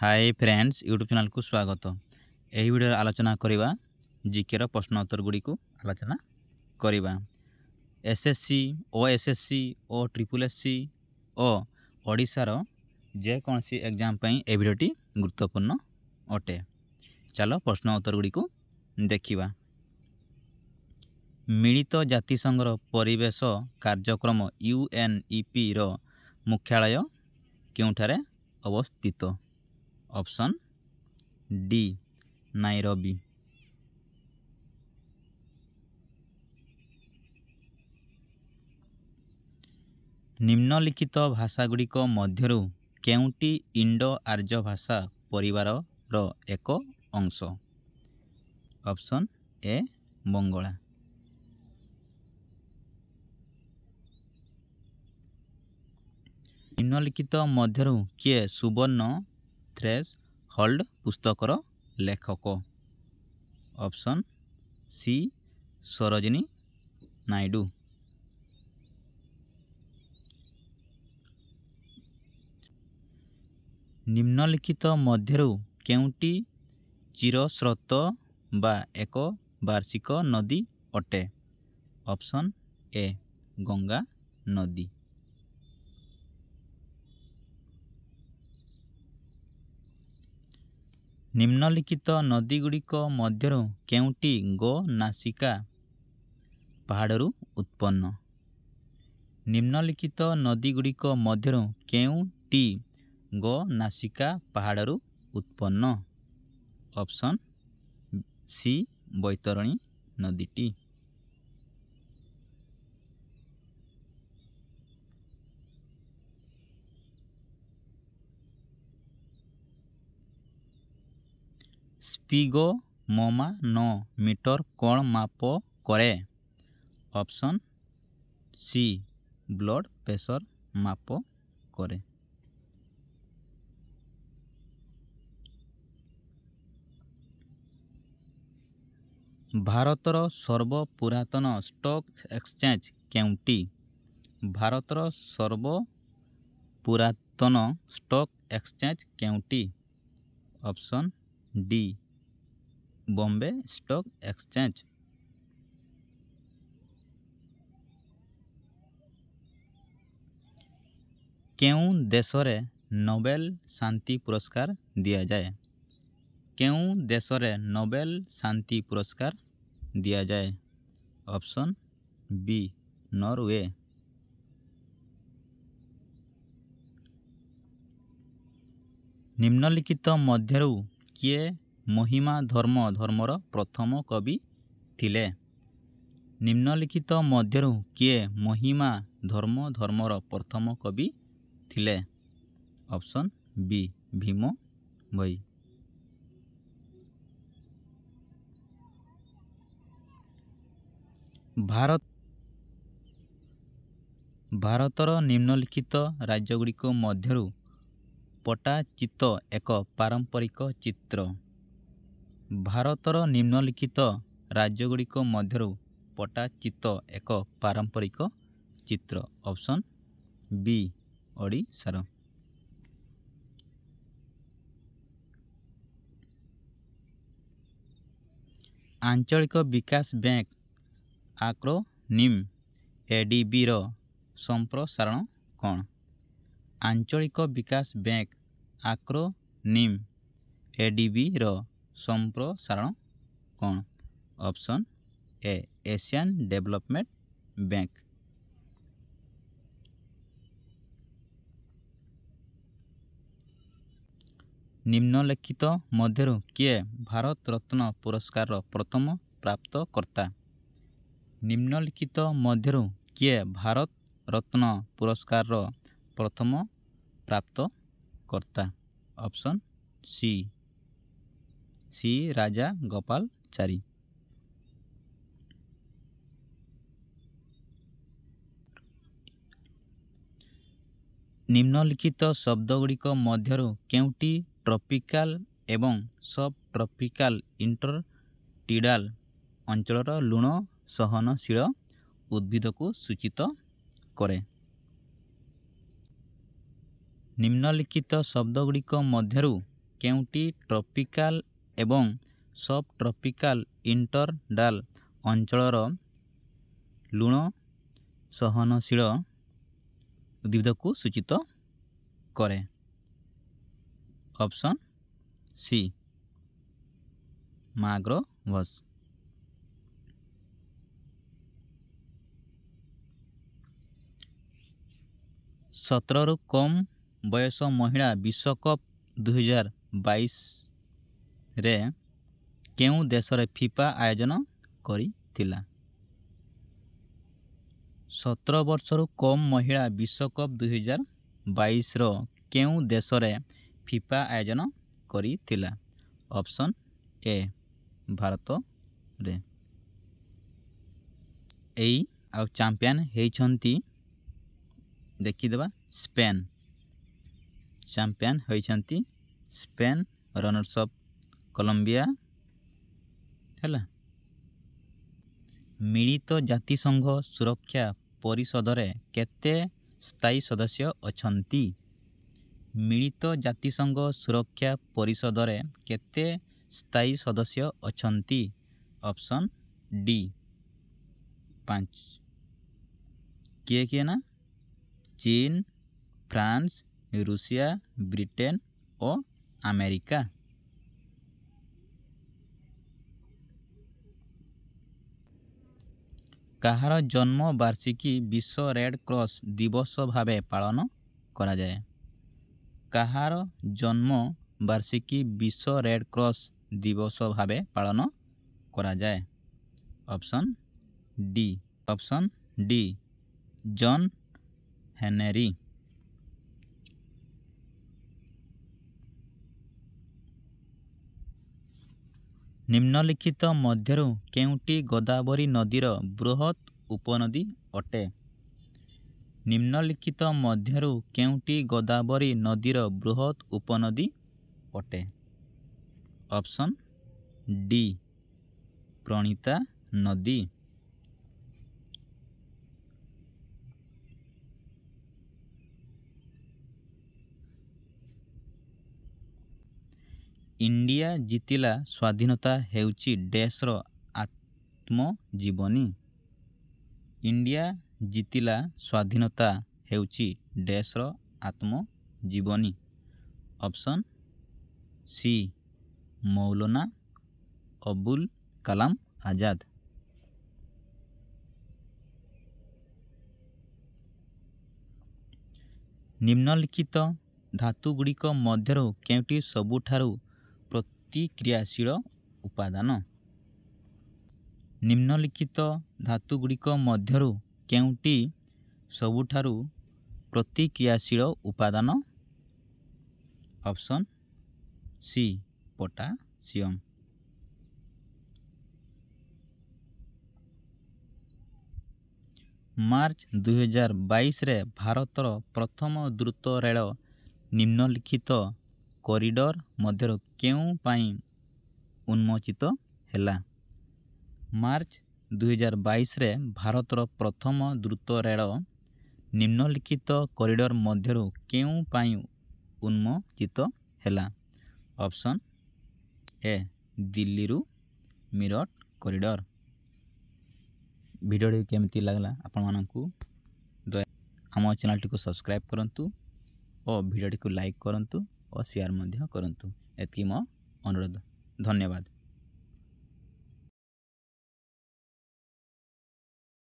ହାଏ friends YouTube ଚ୍ୟାନେଲ୍କୁ ସ୍ୱାଗତ ଏହି ଭିଡ଼ିଓରେ ଆଲୋଚନା କରିବା ଜିକେର ପ୍ରଶ୍ନ ଉତ୍ତର ଗୁଡ଼ିକୁ ଆଲୋଚନା କରିବା ଏସ୍ ଏସ୍ ସି ଓ ଏସ୍ ଏସ୍ ସି ଓ ଟ୍ରିପୁଲ୍ ଏସ୍ ସି ଓ ଓଡ଼ିଶାର ଯେକୌଣସି ଏକ୍ଜାମ୍ ପାଇଁ ଏ ଭିଡ଼ିଓଟି ଗୁରୁତ୍ୱପୂର୍ଣ୍ଣ ଅଟେ ଚାଲ ପ୍ରଶ୍ନ ଉତ୍ତର ଗୁଡ଼ିକୁ ଦେଖିବା ମିଳିତ ଜାତିସଂଘର ପରିବେଶ କାର୍ଯ୍ୟକ୍ରମ ୟୁ ଏନ୍ ଇ ପିର ମୁଖ୍ୟାଳୟ କେଉଁଠାରେ ଅବସ୍ଥିତ ଅପସନ୍ ଡି ନାଇରବି ନିମ୍ନଲିଖିତ ଭାଷାଗୁଡ଼ିକ ମଧ୍ୟରୁ କେଉଁଟି ଇଣ୍ଡୋ ଆର୍ଯ୍ୟ ଭାଷା ପରିବାରର ଏକ ଅଂଶ ଅପସନ୍ ଏ ବଙ୍ଗଳା ନିମ୍ନଲିଖିତ ମଧ୍ୟରୁ କିଏ ସୁବର୍ଣ୍ଣ ଥ୍ରେସ୍ ହଲ୍ଡ ପୁସ୍ତକର ଲେଖକ ଅପସନ୍ ସି ସରୋଜିନୀ ନାଇଡ଼ୁ ନିମ୍ନଲିଖିତ ମଧ୍ୟରୁ କେଉଁଟି ଚିରସ୍ରୋତ ବା ଏକ ବାର୍ଷିକ ନଦୀ ଅଟେ ଅପସନ୍ ଏ ଗଙ୍ଗା ନଦୀ ନିମ୍ନଲିଖିତ ନଦୀଗୁଡ଼ିକ ମଧ୍ୟରୁ କେଉଁଟି ଗୋ ନାସିକା ପାହାଡ଼ରୁ ଉତ୍ପନ୍ନ ନିମ୍ନଲିଖିତ ନଦୀଗୁଡ଼ିକ ମଧ୍ୟରୁ କେଉଁଟି ଗୋ ନାସିକା ପାହାଡ଼ରୁ ଉତ୍ପନ୍ନ ଅପ୍ସନ୍ ସି ବୈତରଣୀ ନଦୀଟି ସ୍ପିଗୋମମାନୋମିଟର କ'ଣ ମାପ କରେ ଅପସନ୍ ସି ବ୍ଲଡ଼ ପ୍ରେସର ମାପ କରେ ଭାରତର ସର୍ବପୁରାତନ ଷ୍ଟକ୍ ଏକ୍ସଚେଞ୍ଜ କେଉଁଟି ଭାରତର ସର୍ବପୁରାତନ ଷ୍ଟକ୍ ଏକ୍ସଚେଞ୍ଜ କେଉଁଟି option D Bombay stock exchange क्यों देश नोबेल शांति पुरस्कार दिया जाए क्यों देश में नोबेल शांति पुरस्कार दिया जाए ऑप्शन बी नॉर्वे निम्नलिखित मध्य किए ମହିମା ଧର୍ମ ଧର୍ମର ପ୍ରଥମ କବି ଥିଲେ ନିମ୍ନଲିଖିତ ମଧ୍ୟରୁ କିଏ ମହିମା ଧର୍ମ ଧର୍ମର ପ୍ରଥମ କବି ଥିଲେ ଅପସନ୍ ବି ଭୀମ ଭୈ ଭାରତ ଭାରତର ନିମ୍ନଲିଖିତ ରାଜ୍ୟଗୁଡ଼ିକ ମଧ୍ୟରୁ ପଟ୍ଟାଚିତ୍ତ ଏକ ପାରମ୍ପରିକ ଚିତ୍ର ଭାରତର ନିମ୍ନଲିଖିତ ରାଜ୍ୟଗୁଡ଼ିକ ମଧ୍ୟରୁ ପଟ୍ଟାଚିତ ଏକ ପାରମ୍ପରିକ ଚିତ୍ର ଅପସନ୍ ବି ଓଡ଼ିଶାର ଆଞ୍ଚଳିକ ବିକାଶ ବ୍ୟାଙ୍କ ଆକ୍ରୋନିମ୍ ଏଡିବିର ସମ୍ପ୍ରସାରଣ କ'ଣ ଆଞ୍ଚଳିକ ବିକାଶ ବ୍ୟାଙ୍କ ଆକ୍ରୋନିମ୍ ଏଡିବିର ସମ୍ପ୍ରସାରଣ କଣ option A Asian development bank ନିମ୍ନଲିଖିତ ମଧ୍ୟରୁ କିଏ ଭାରତ ରତ୍ନ ପୁରସ୍କାରର ପ୍ରଥମ ପ୍ରାପ୍ତକର୍ତ୍ତା ନିମ୍ନଲିଖିତ ମଧ୍ୟରୁ କିଏ ଭାରତ ରତ୍ନ ପୁରସ୍କାରର ପ୍ରଥମ ପ୍ରାପ୍ତକର୍ତ୍ତା option C C Rajagopalachari ନିମ୍ନଲିଖିତ ଶବ୍ଦଗୁଡ଼ିକ ମଧ୍ୟରୁ କେଉଁଟି ଟ୍ରପିକାଲ ଏବଂ ସବ୍ ଟ୍ରପିକାଲ୍ ଇଣ୍ଟରଟିଡାଲ୍ ଅଞ୍ଚଳର ଲୁଣ ସହନଶୀଳ ଉଦ୍ଭିଦକୁ ସୂଚିତ କରେ ନିମ୍ନଲିଖିତ ଶବ୍ଦଗୁଡ଼ିକ ମଧ୍ୟରୁ କେଉଁଟି ଟ୍ରପିକାଲ ଏବଂ ସବ୍ ଟ୍ରପିକାଲ୍ ଇଣ୍ଟରଡାଲ୍ ଅଞ୍ଚଳର ଲୁଣ ସହନଶୀଳ ଉଦ୍ଭିଦକୁ ସୂଚିତ କରେ ଅପସନ୍ ସି ମାଗ୍ର ଭସ୍ ସତରରୁ କମ୍ ବୟସ ମହିଳା ବିଶ୍ୱକପ୍ ଦୁଇହଜାର ବାଇଶ ରେ କେଉଁ ଦେଶରେ ଫିଫା ଆୟୋଜନ କରିଥିଲା ସତର ବର୍ଷରୁ କମ୍ ମହିଳା ବିଶ୍ୱକପ୍ ଦୁଇହଜାର ବାଇଶର କେଉଁ ଦେଶରେ ଫିଫା ଆୟୋଜନ କରିଥିଲା ଅପସନ୍ ଏ ଭାରତରେ ଏଇ ଆଉ ଚାମ୍ପିଆନ୍ ହେଇଛନ୍ତି ଦେଖିଦେବା ସ୍ପେନ୍ ଚାମ୍ପିଆନ୍ ହୋଇଛନ୍ତି ସ୍ପେନ୍ ରନର୍ସ ଅପ୍ କଲମ୍ବିଆ ହେଲା ମିଳିତ ଜାତିସଂଘ ସୁରକ୍ଷା ପରିଷଦରେ କେତେ ସ୍ଥାୟୀ ସଦସ୍ୟ ଅଛନ୍ତି ମିଳିତ ଜାତିସଂଘ ସୁରକ୍ଷା ପରିଷଦରେ କେତେ ସ୍ଥାୟୀ ସଦସ୍ୟ ଅଛନ୍ତି ଅପସନ୍ ଡି ପାଞ୍ଚ କିଏ କିଏ ନା ଚୀନ ଫ୍ରାନ୍ସ ରୁଷିଆ ବ୍ରିଟେନ୍ ଓ ଆମେରିକା କାହାର ଜନ୍ମ ବାର୍ଷିକୀ ବିଶ୍ୱ ରେଡ଼୍ କ୍ରସ୍ ଦିବସ ଭାବେ ପାଳନ କରାଯାଏ କାହାର ଜନ୍ମ ବାର୍ଷିକୀ ବିଶ୍ୱ ରେଡ଼୍ କ୍ରସ୍ ଦିବସ ଭାବେ ପାଳନ କରାଯାଏ option D option D John Henry ନିମ୍ନଲିଖିତ ମଧ୍ୟରୁ କେଉଁଟି ଗୋଦାବରୀ ନଦୀର ବୃହତ ଉପନଦୀ ଅଟେ ନିମ୍ନଲିଖିତ ମଧ୍ୟରୁ କେଉଁଟି ଗୋଦାବରୀ ନଦୀର ବୃହତ ଉପନଦୀ ଅଟେ ଅପ୍ସନ୍ ଡି ପ୍ରଣୀତା ନଦୀ ଇଣ୍ଡିଆ ଜିତିଲା ସ୍ୱାଧୀନତା ହେଉଛି ଡ୍ୟାସ୍ର ଆତ୍ମଜୀବନୀ ଇଣ୍ଡିଆ ଜିତିଲା ସ୍ୱାଧୀନତା ହେଉଛି ଡ୍ୟାସ୍ର ଆତ୍ମଜୀବନୀ ଅପସନ୍ ସି ମୌଲନା ଅବୁଲ କାଲାମ ଆଜାଦ ନିମ୍ନଲିଖିତ ଧାତୁଗୁଡ଼ିକ ମଧ୍ୟରୁ କେଉଁଟି ସବୁଠାରୁ ପ୍ରତିକ୍ରିୟାଶୀଳ ଉପାଦାନ ନିମ୍ନଲିଖିତ ଧାତୁଗୁଡ଼ିକ ମଧ୍ୟରୁ କେଉଁଟି ସବୁଠାରୁ ପ୍ରତିକ୍ରିୟାଶୀଳ ଉପାଦାନ ଅପସନ୍ ସି ପଟାସିୟମ୍ ମାର୍ଚ୍ଚ ଦୁଇହଜାର ବାଇଶରେ ଭାରତର ପ୍ରଥମ ଦ୍ରୁତ ରେଳ ନିମ୍ନଲିଖିତ କରିଡ଼ର୍ ମଧ୍ୟରୁ କେଉଁ ପାଇଁ ଉନ୍ମୋଚିତ ହେଲା ମାର୍ଚ୍ଚ ଦୁଇହଜାର ବାଇଶରେ ଭାରତର ପ୍ରଥମ ଦ୍ରୁତ ରେଳ ନିମ୍ନଲିଖିତ କରିଡ଼ର୍ ମଧ୍ୟରୁ କେଉଁ ପାଇଁ ଉନ୍ମୋଚିତ ହେଲା ଅପସନ୍ ଏ ଦିଲ୍ଲୀରୁ ମିରଟ କରିଡ଼ର୍ ଭିଡ଼ିଓଟି କେମିତି ଲାଗିଲା ଆପଣମାନଙ୍କୁ ଦୟା ଆମ ଚ୍ୟାନେଲଟିକୁ ସବସ୍କ୍ରାଇବ୍ କରନ୍ତୁ ଓ ଭିଡ଼ିଓଟିକୁ ଲାଇକ୍ କରନ୍ତୁ ଓ ସେୟାର୍ ମଧ୍ୟ କରନ୍ତୁ ଏତିକି ମୋ ଅନୁରୋଧ ଧନ୍ୟବାଦ